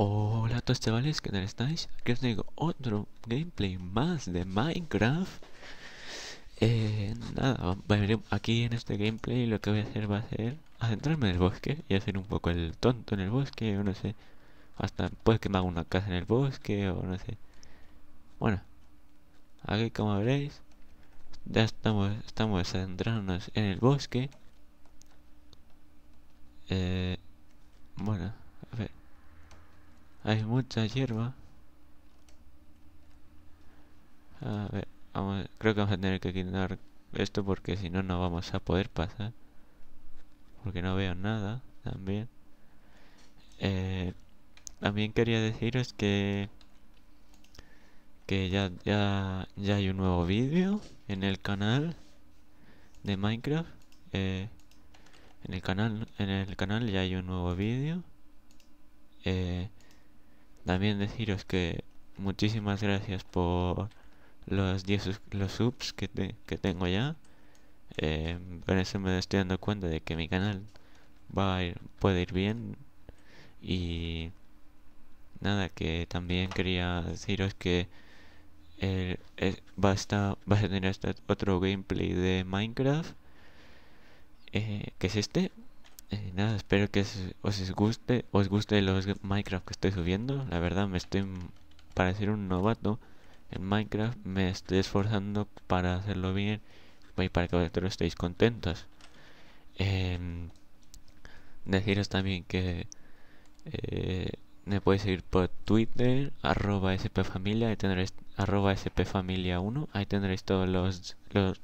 Hola a todos chavales, ¿qué tal estáis? Aquí os traigo otro gameplay más de Minecraft eh, Nada, aquí en este gameplay lo que voy a hacer va a ser adentrarme en el bosque Y hacer un poco el tonto en el bosque, o no sé Hasta pues que me haga una casa en el bosque, o no sé Bueno, aquí como veréis Ya estamos, estamos adentrándonos en el bosque Eh, bueno hay mucha hierba. A ver, creo que vamos a tener que quitar esto porque si no, no vamos a poder pasar. Porque no veo nada también. Eh, también quería deciros que que ya, ya, ya hay un nuevo vídeo en el canal de Minecraft. Eh, en el canal en el canal ya hay un nuevo vídeo. Eh, también deciros que muchísimas gracias por los 10 los subs que, tengo ya. por eh, eso me estoy dando cuenta de que mi canal va a ir, puede ir bien. Y nada, que también quería deciros que el, va, a estar, va a tener este otro gameplay de Minecraft. Eh, que es este eh, nada, espero que os guste, os guste los Minecraft que estoy subiendo. La verdad, me estoy para ser un novato en Minecraft, me estoy esforzando para hacerlo bien y para que vosotros estéis contentos. Em, deciros también que eh, me podéis seguir por Twitter, arroba spfamilia, ahí tendréis arroba spfamilia1, ahí tendréis todos los, los,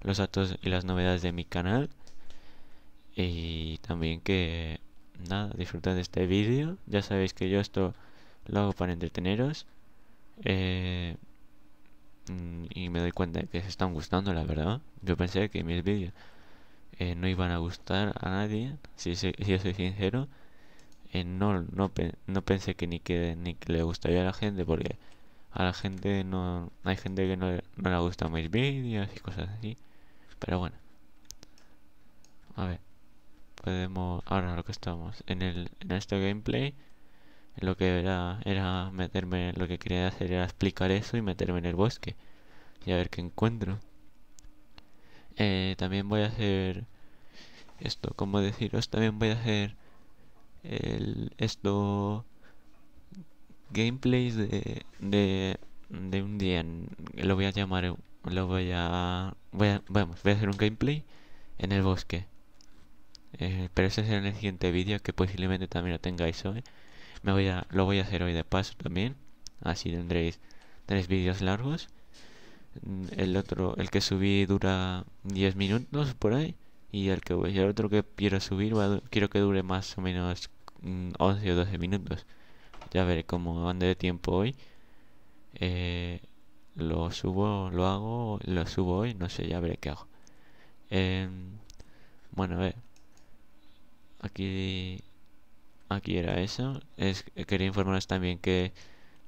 los datos y las novedades de mi canal. Y también que nada, disfrutad de este vídeo. Ya sabéis que yo esto lo hago para entreteneros. Eh, mm, y me doy cuenta de que se están gustando, la verdad. Yo pensé que mis vídeos eh, no iban a gustar a nadie, si, si, yo soy sincero. Eh, no, no, no, pensé que ni que ni le gustaría a la gente, porque a la gente no. Hay gente que no, no le gustan mis vídeos y cosas así. Pero bueno. A ver podemos ahora lo que estamos en el en este gameplay lo que era era meterme lo que quería hacer era explicar eso y meterme en el bosque y a ver qué encuentro eh, también voy a hacer esto como deciros también voy a hacer el esto gameplays de, de, de un día lo voy a llamar lo voy a, voy a vamos voy a hacer un gameplay en el bosque eh, pero ese será en el siguiente vídeo que posiblemente también lo tengáis hoy. Eh. Me voy a, lo voy a hacer hoy de paso también. Así tendréis tres vídeos largos. Mm, el otro, el que subí dura 10 minutos por ahí. Y el, que, el otro que quiero subir, quiero que dure más o menos 11 mm, o 12 minutos. Ya veré cómo ande de tiempo hoy. Eh, lo subo, lo hago, lo subo hoy, no sé, ya veré qué hago. Em, bueno, a ver aquí aquí era eso es, quería informaros también que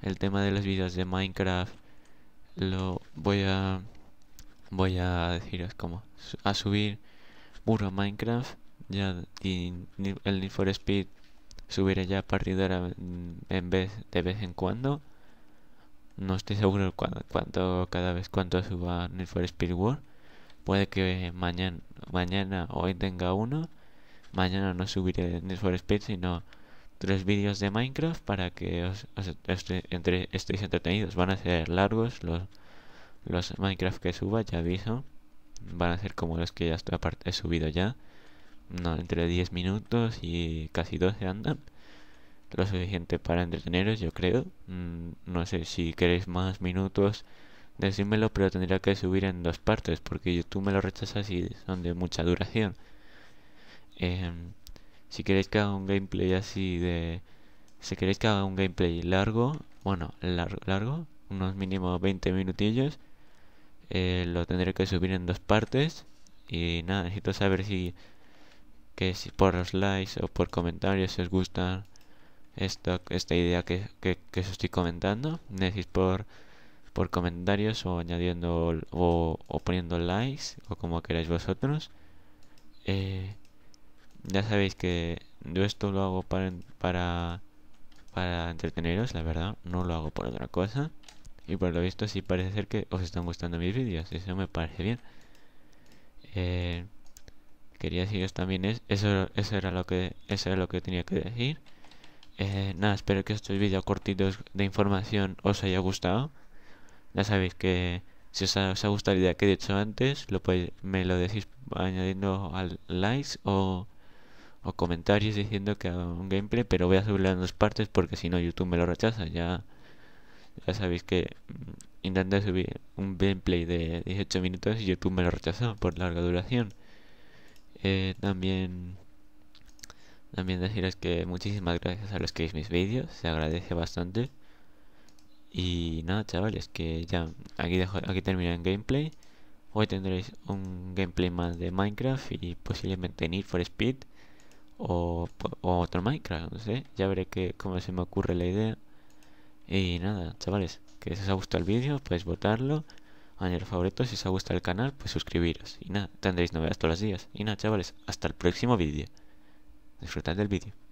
el tema de los vídeos de Minecraft lo voy a voy a deciros como a subir puro Minecraft ya y el Need for Speed subiré ya a partir de ahora en vez de vez en cuando no estoy seguro cuánto, cada vez cuánto suba Need for Speed World puede que mañana mañana hoy tenga uno mañana no subiré Need for Speed, sino tres vídeos de Minecraft para que os, entre, estéis entretenidos. Van a ser largos los, los Minecraft que suba, ya aviso. Van a ser como los que ya estoy aparte, he subido ya. No, entre 10 minutos y casi 12 andan. Lo suficiente para entreteneros, yo creo. Mm, no sé si queréis más minutos, decídmelo, pero tendría que subir en dos partes porque YouTube me lo rechaza si son de mucha duración. Em, si queréis que haga un gameplay así de... Si queréis que haga un gameplay largo, bueno, largo, largo, unos mínimos 20 minutillos, eh, lo tendré que subir en dos partes. Y nada, necesito saber si, que si por los likes o por comentarios os gusta esta idea que, os estoy comentando. Necesito por, por comentarios o añadiendo o, o poniendo likes o como queráis vosotros. Eh, ya sabéis que yo esto lo hago para, para, entreteneros, la verdad, no lo hago por otra cosa. Y por lo visto sí parece ser que os están gustando mis vídeos, eso me parece bien. Eh, quería deciros también es, eso, eso era lo que eso era lo que tenía que decir. Eh, nada, espero que estos vídeos cortitos de información os haya gustado. Ya sabéis que si os ha, gustado la idea que he dicho antes, lo me lo decís añadiendo al likes o o comentarios diciendo que haga un gameplay, pero voy a subirlo en dos partes porque si no YouTube me lo rechaza. Ya, ya sabéis que mm, intenté subir un gameplay de 18 minutos y YouTube me lo rechazó por larga duración. Eh, también también deciros que muchísimas gracias a los que veis mis vídeos, se agradece bastante. Y nada chavales, que ya aquí dejo, aquí termina el gameplay. Hoy tendréis un gameplay más de Minecraft y posiblemente Need for Speed o, o otro Minecraft, no sé, ya veré que, cómo se me ocurre la idea. Y nada, chavales, que si os ha gustado el vídeo, podéis pues votarlo. Añadir favoritos, si os ha gustado el canal, pues suscribiros. Y nada, tendréis novedades todos los días. Y nada, chavales, hasta el próximo vídeo. Disfrutad del vídeo.